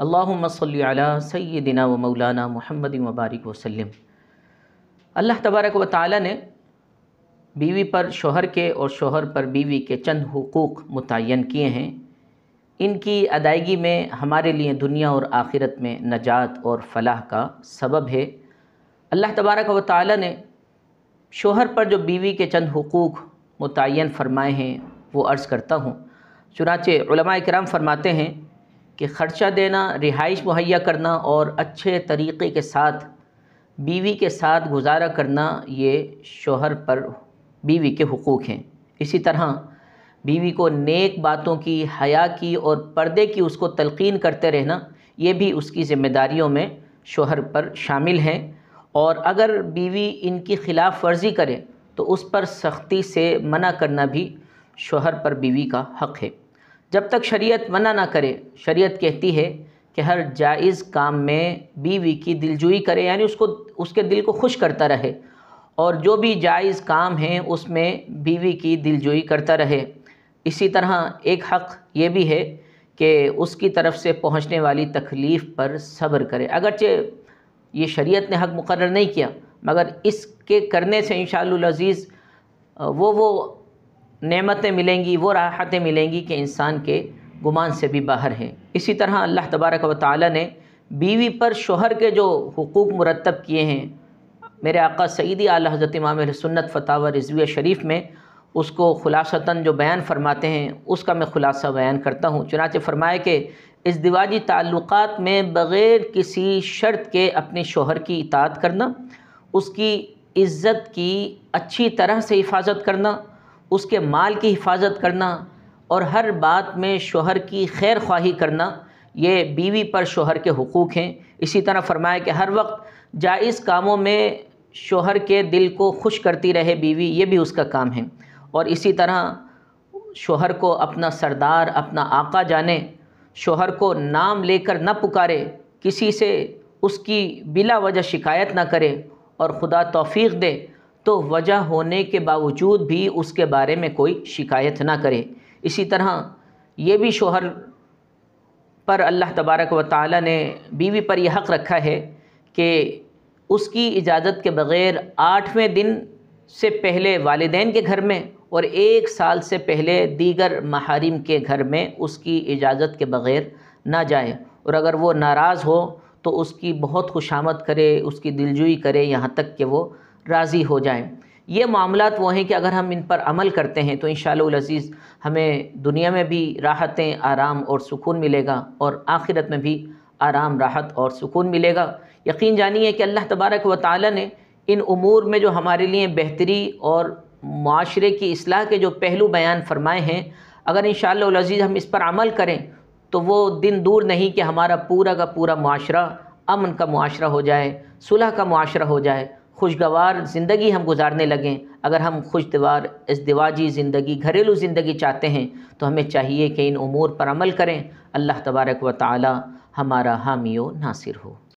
अला सैदिना व मौलाना मोहम्मद वबारक वसलम अल्लाह तबारक व ताली ने बीवी पर शोहर के और शोहर पर बीवी के चंद हकूक़ मुतन किए हैं इनकी अदायगी में हमारे लिए दुनिया और आखिरत में नजात और फलाह का सबब है अल्लाह तबारक व ताली ने शोहर पर जो बीवी के चंद हकूक़ मुतन फ़रमाए हैं वो अर्ज़ करता हूँ चुनाचे कराम फ़रमाते हैं कि ख़र्चा देना रिहाइश मुहैया करना और अच्छे तरीक़े के साथ बीवी के साथ गुजारा करना ये शोहर पर बीवी के हकूक़ हैं इसी तरह बीवी को नेक बातों की हया की और पर्दे की उसको तलकीन करते रहना ये भी उसकी ज़िम्मेदारियों में शोहर पर शामिल हैं और अगर बीवी इनकी ख़िलाफ़ वर्जी करे तो उस पर सख्ती से मना करना भी शोहर पर बीवी का हक़ है जब तक शरीयत मना ना करे शरीयत कहती है कि हर जायज़ काम में बीवी की दिलजोई करे यानी उसको उसके दिल को खुश करता रहे और जो भी जायज़ काम है उसमें बीवी की दिलजोई करता रहे इसी तरह एक हक़ ये भी है कि उसकी तरफ से पहुंचने वाली तकलीफ़ पर सब्र करे अगरचे ये शरीयत ने हक़ मुकर नहीं किया मगर इसके करने से इन अज़ीज़ वो वो नेमतें मिलेंगी वो राहतें मिलेंगी कि इंसान के गुमान से भी बाहर हैं इसी तरह अल्लाह तबारक व ताली ने बीवी पर शोहर के जो हकूक़ मुरतब किए हैं मेरे आका सईदी आला हज़रत इमाम सुन्नत फ़ताह रिजवी शरीफ में उसको खुलासता जो बयान फरमाते हैं उसका मैं खुलासा बयान करता हूँ चुनाचे फरमाए कि इस दिवाजी ताल्लुकात में बग़ैर किसी शर्त के अपने शोहर की इतात करना उसकी इज़्ज़त की अच्छी तरह से हिफाजत करना उसके माल की हिफाजत करना और हर बात में शोहर की खैर ख्वाही करना ये बीवी पर शोहर के हकूक़ हैं इसी तरह फरमाया कि हर वक्त जायज़ कामों में शोहर के दिल को खुश करती रहे बीवी ये भी उसका काम है और इसी तरह शोहर को अपना सरदार अपना आका जाने शोहर को नाम लेकर न पुकारे किसी से उसकी बिला वजह शिकायत ना करे और खुदा तौफीक दे तो वजह होने के बावजूद भी उसके बारे में कोई शिकायत ना करे इसी तरह ये भी शोहर पर अल्लाह तबारक व ताली ने बीवी पर यह हक़ रखा है कि उसकी इजाज़त के बग़ैर आठवें दिन से पहले वालदेन के घर में और एक साल से पहले दीगर महारिम के घर में उसकी इजाज़त के बग़ैर ना जाए और अगर वो नाराज़ हो तो उसकी बहुत खुशामद करे उसकी दिलजुई करे यहाँ तक कि वो राज़ी हो जाएँ ये मामला वो हैं कि अगर हम इन पर अमल करते हैं तो इन शजीज़ हमें दुनिया में भी राहतें आराम और सुकून मिलेगा और आखिरत में भी आराम राहत और सुकून मिलेगा यकीन जानिए कि अल्लाह तबारक व ताली ने इन अमूर में जो हमारे लिए बेहतरी और माशरे की असलाह के जो पहलू बयान फरमाए हैं अगर इन शजीज हम इस पर अमल करें तो वो दिन दूर नहीं कि हमारा पूरा का पूरा माशरा अमन का माशरा हो जाए सुलह का माशरा हो जाए खुशगवार ज़िंदगी हम गुजारने लगें अगर हम इस दिवाजी ज़िंदगी घरेलू ज़िंदगी चाहते हैं तो हमें चाहिए कि इन अमूर पर अमल करें अल्लाह तबारक व ताली हमारा हामियों नासिर हो